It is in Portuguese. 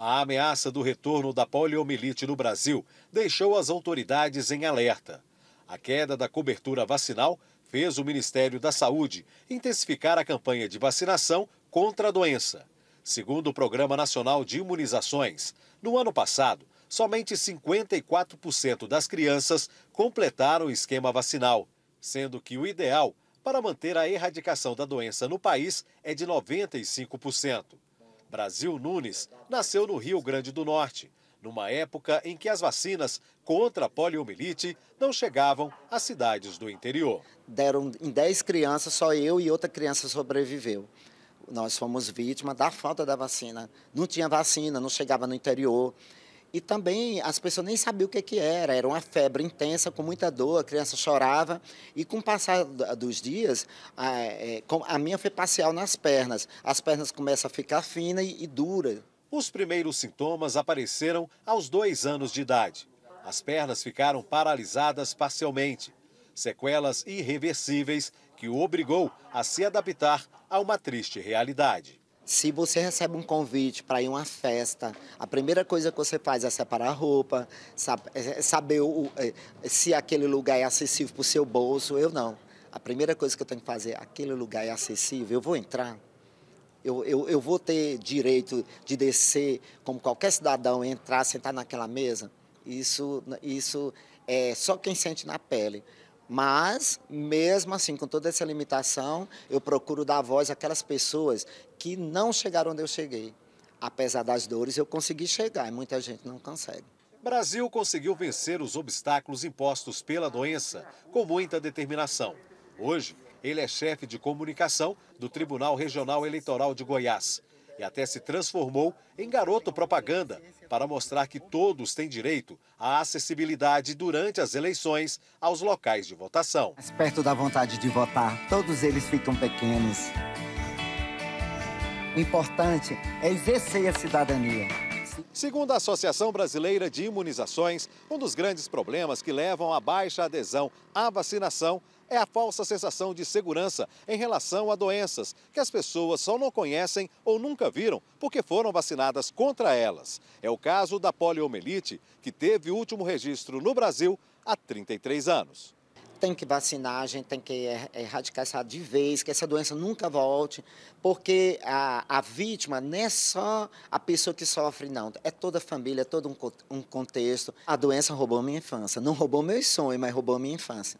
A ameaça do retorno da poliomielite no Brasil deixou as autoridades em alerta. A queda da cobertura vacinal fez o Ministério da Saúde intensificar a campanha de vacinação contra a doença. Segundo o Programa Nacional de Imunizações, no ano passado, somente 54% das crianças completaram o esquema vacinal, sendo que o ideal para manter a erradicação da doença no país é de 95%. Brasil Nunes, nasceu no Rio Grande do Norte, numa época em que as vacinas contra a poliomielite não chegavam às cidades do interior. Deram em 10 crianças, só eu e outra criança sobreviveu. Nós fomos vítima da falta da vacina. Não tinha vacina, não chegava no interior. E também as pessoas nem sabiam o que, que era. Era uma febre intensa, com muita dor, a criança chorava. E com o passar dos dias, a, é, a minha foi parcial nas pernas. As pernas começam a ficar finas e, e duras. Os primeiros sintomas apareceram aos dois anos de idade. As pernas ficaram paralisadas parcialmente. Sequelas irreversíveis que o obrigou a se adaptar a uma triste realidade. Se você recebe um convite para ir a uma festa, a primeira coisa que você faz é separar a roupa, é, é, saber o, é, se aquele lugar é acessível para o seu bolso. Eu não. A primeira coisa que eu tenho que fazer, aquele lugar é acessível, eu vou entrar. Eu, eu, eu vou ter direito de descer, como qualquer cidadão, entrar, sentar naquela mesa. Isso, isso é só quem sente na pele. Mas, mesmo assim, com toda essa limitação, eu procuro dar voz àquelas pessoas que não chegaram onde eu cheguei. Apesar das dores, eu consegui chegar e muita gente não consegue. Brasil conseguiu vencer os obstáculos impostos pela doença com muita determinação. Hoje, ele é chefe de comunicação do Tribunal Regional Eleitoral de Goiás e até se transformou em garoto propaganda para mostrar que todos têm direito à acessibilidade durante as eleições aos locais de votação. Mas perto da vontade de votar, todos eles ficam pequenos. O importante é exercer a cidadania. Segundo a Associação Brasileira de Imunizações, um dos grandes problemas que levam à baixa adesão à vacinação é a falsa sensação de segurança em relação a doenças que as pessoas só não conhecem ou nunca viram porque foram vacinadas contra elas. É o caso da poliomielite, que teve o último registro no Brasil há 33 anos tem que vacinar, a gente tem que er, erradicar essa de vez, que essa doença nunca volte, porque a, a vítima não é só a pessoa que sofre, não. É toda a família, é todo um, um contexto. A doença roubou minha infância. Não roubou meus sonhos, mas roubou minha infância.